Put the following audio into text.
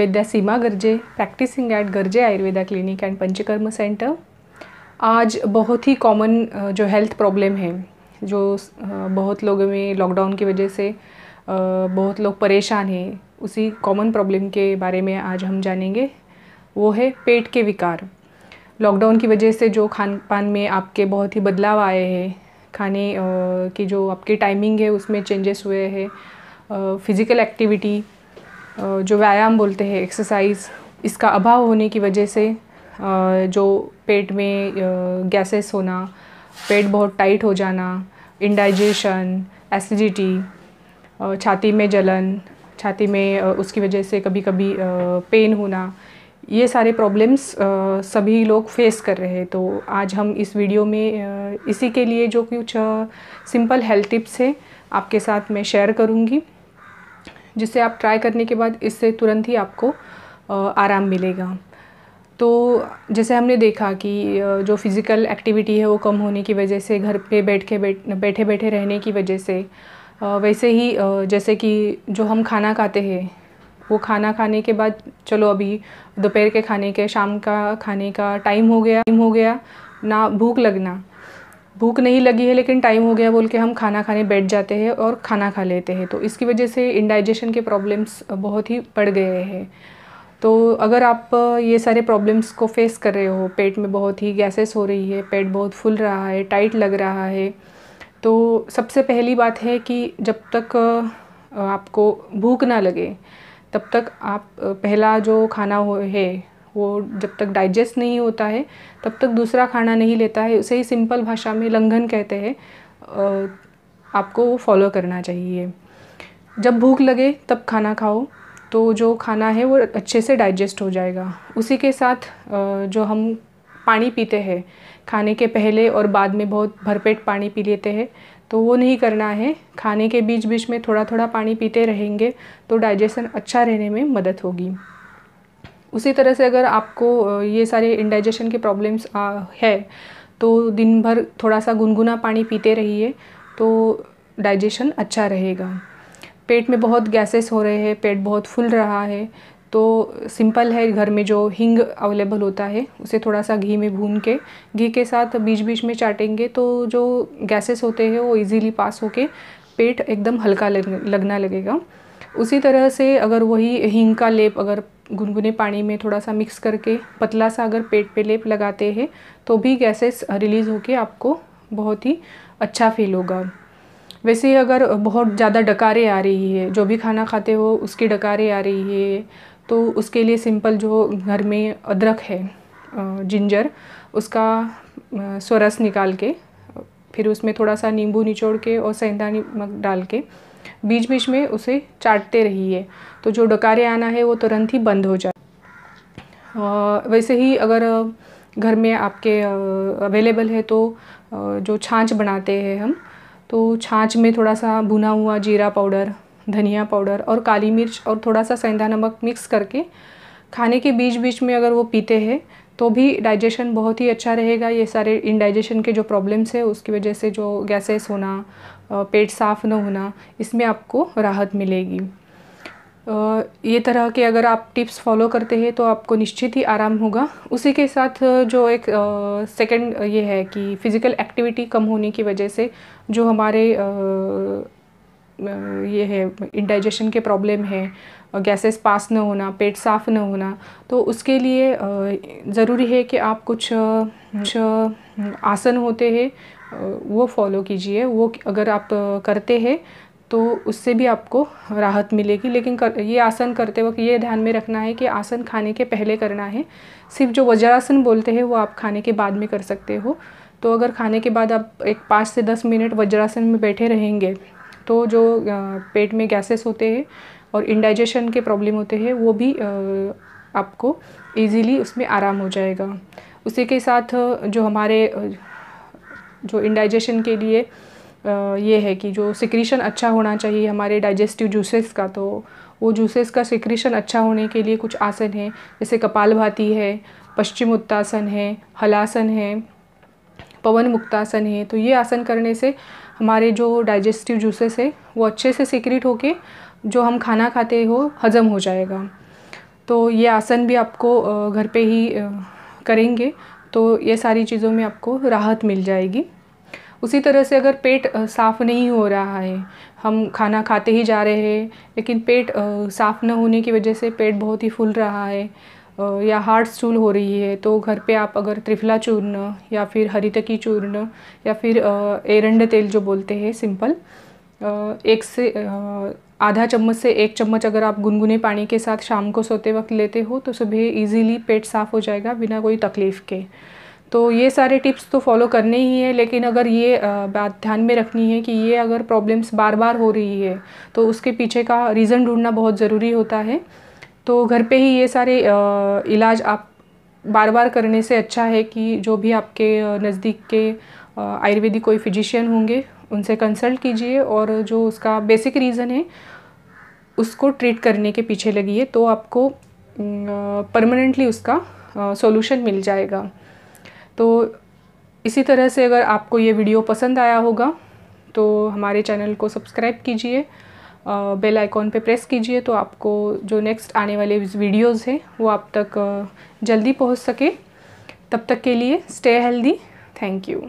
Ayurveda Seema Garje practising at Garje Ayurveda clinic and Panchakarma centre आज बहुत ही कॉमन जो हेल्थ प्रॉब्लम है जो बहुत लोगों में लॉकडाउन की वजह से बहुत लोग परेशान हैं उसी कॉमन प्रॉब्लम के बारे में आज हम जानेंगे वो है पेट के विकार लॉकडाउन की वजह से जो खान पान में आपके बहुत ही बदलाव आए हैं खाने की जो आपकी टाइमिंग है उसमें चेंजेस हुए हैं फिज़िकल एक्टिविटी जो व्यायाम बोलते हैं एक्सरसाइज इसका अभाव होने की वजह से जो पेट में गैसेस होना पेट बहुत टाइट हो जाना इंडाइजेशन एसिडिटी छाती में जलन छाती में उसकी वजह से कभी कभी पेन होना ये सारे प्रॉब्लम्स सभी लोग फेस कर रहे हैं तो आज हम इस वीडियो में इसी के लिए जो कुछ सिंपल हेल्थ टिप्स है आपके साथ मैं शेयर करूँगी जिसे आप ट्राई करने के बाद इससे तुरंत ही आपको आराम मिलेगा तो जैसे हमने देखा कि जो फिज़िकल एक्टिविटी है वो कम होने की वजह से घर पे बैठ के बैठ बैठे बैठे रहने की वजह से वैसे ही जैसे कि जो हम खाना खाते हैं वो खाना खाने के बाद चलो अभी दोपहर के खाने के शाम का खाने का टाइम हो गया टाइम हो गया ना भूख लगना भूख नहीं लगी है लेकिन टाइम हो गया बोल के हम खाना खाने बैठ जाते हैं और खाना खा लेते हैं तो इसकी वजह से इंडाइजेशन के प्रॉब्लम्स बहुत ही बढ़ गए हैं तो अगर आप ये सारे प्रॉब्लम्स को फेस कर रहे हो पेट में बहुत ही गैसेस हो रही है पेट बहुत फुल रहा है टाइट लग रहा है तो सबसे पहली बात है कि जब तक आपको भूख ना लगे तब तक आप पहला जो खाना हो है वो जब तक डाइजेस्ट नहीं होता है तब तक दूसरा खाना नहीं लेता है उसे ही सिंपल भाषा में लंघन कहते हैं आपको वो फॉलो करना चाहिए जब भूख लगे तब खाना खाओ तो जो खाना है वो अच्छे से डाइजेस्ट हो जाएगा उसी के साथ जो हम पानी पीते हैं खाने के पहले और बाद में बहुत भरपेट पानी पी लेते हैं तो वो नहीं करना है खाने के बीच बीच में थोड़ा थोड़ा पानी पीते रहेंगे तो डाइजेशन अच्छा रहने में मदद होगी उसी तरह से अगर आपको ये सारे इंडाइजेशन के प्रॉब्लम्स है तो दिन भर थोड़ा सा गुनगुना पानी पीते रहिए तो डाइजेशन अच्छा रहेगा पेट में बहुत गैसेस हो रहे हैं पेट बहुत फुल रहा है तो सिंपल है घर में जो हिंग अवेलेबल होता है उसे थोड़ा सा घी में भून के घी के साथ बीच बीच में चाटेंगे तो जो गैसेस होते हैं वो इजीली पास होके पेट एकदम हल्का लगना लगेगा उसी तरह से अगर वही हींग का लेप अगर गुनगुने पानी में थोड़ा सा मिक्स करके पतला सा अगर पेट पे लेप लगाते हैं तो भी गैसेस रिलीज़ होके आपको बहुत ही अच्छा फील होगा वैसे अगर बहुत ज़्यादा डकारे आ रही है जो भी खाना खाते हो उसकी डकारे आ रही है तो उसके लिए सिंपल जो घर में अदरक है जिंजर उसका स्वरस निकाल के फिर उसमें थोड़ा सा नींबू निचोड़ के और सेंधा नमक डाल के बीच बीच में उसे चाटते रहिए तो जो डकारे आना है वो तुरंत ही बंद हो जाए वैसे ही अगर घर में आपके अवेलेबल है तो जो छाछ बनाते हैं हम तो छाछ में थोड़ा सा भुना हुआ जीरा पाउडर धनिया पाउडर और काली मिर्च और थोड़ा सा सेंधा नमक मिक्स करके खाने के बीच बीच में अगर वो पीते हैं तो भी डाइजेशन बहुत ही अच्छा रहेगा ये सारे इनडाइजेशन के जो प्रॉब्लम्स है उसकी वजह से जो गैसेस होना पेट साफ न होना इसमें आपको राहत मिलेगी ये तरह के अगर आप टिप्स फॉलो करते हैं तो आपको निश्चित ही आराम होगा उसी के साथ जो एक सेकंड ये है कि फ़िज़िकल एक्टिविटी कम होने की वजह से जो हमारे आ, ये है इंडाइजेशन के प्रॉब्लम है गैसेस पास न होना पेट साफ़ न होना तो उसके लिए ज़रूरी है कि आप कुछ कुछ आसन होते हैं वो फॉलो कीजिए वो अगर आप करते हैं तो उससे भी आपको राहत मिलेगी लेकिन कर, ये आसन करते वक्त ये ध्यान में रखना है कि आसन खाने के पहले करना है सिर्फ जो वज्रासन बोलते हैं वो आप खाने के बाद में कर सकते हो तो अगर खाने के बाद आप एक पाँच से दस मिनट वज्रासन में बैठे रहेंगे तो जो पेट में गैसेस होते हैं और इंडाइजेशन के प्रॉब्लम होते हैं वो भी आपको इजीली उसमें आराम हो जाएगा उसी के साथ जो हमारे जो इंडाइजेशन के लिए ये है कि जो सिक्रीशन अच्छा होना चाहिए हमारे डाइजेस्टिव जूसेस का तो वो जूसेस का सिक्रीशन अच्छा होने के लिए कुछ आसन है जैसे कपाल भाती है पश्चिम उत्तासन है हलासन है पवन मुक्तासन है तो ये आसन करने से हमारे जो डाइजेस्टिव जूसेस है वो अच्छे से सिक्रीट होके जो हम खाना खाते हो हज़म हो जाएगा तो ये आसन भी आपको घर पे ही करेंगे तो ये सारी चीज़ों में आपको राहत मिल जाएगी उसी तरह से अगर पेट साफ़ नहीं हो रहा है हम खाना खाते ही जा रहे हैं लेकिन पेट साफ़ न होने की वजह से पेट बहुत ही फूल रहा है या हार्ट स्टूल हो रही है तो घर पे आप अगर त्रिफला चूर्ण या फिर हरितकी चूर्ण या फिर एरंड तेल जो बोलते हैं सिंपल एक से आधा चम्मच से एक चम्मच अगर आप गुनगुने पानी के साथ शाम को सोते वक्त लेते हो तो सुबह इजीली पेट साफ़ हो जाएगा बिना कोई तकलीफ़ के तो ये सारे टिप्स तो फॉलो करने ही है लेकिन अगर ये बात ध्यान में रखनी है कि ये अगर प्रॉब्लम्स बार बार हो रही है तो उसके पीछे का रीज़न ढूंढना बहुत ज़रूरी होता है तो घर पे ही ये सारे इलाज आप बार बार करने से अच्छा है कि जो भी आपके नज़दीक के आयुर्वेदिक कोई फिजिशियन होंगे उनसे कंसल्ट कीजिए और जो उसका बेसिक रीज़न है उसको ट्रीट करने के पीछे लगिए तो आपको परमानेंटली उसका सॉल्यूशन मिल जाएगा तो इसी तरह से अगर आपको ये वीडियो पसंद आया होगा तो हमारे चैनल को सब्सक्राइब कीजिए बेल आइकॉन पे प्रेस कीजिए तो आपको जो नेक्स्ट आने वाले वीडियोस हैं वो आप तक जल्दी पहुंच सके तब तक के लिए स्टे हेल्दी थैंक यू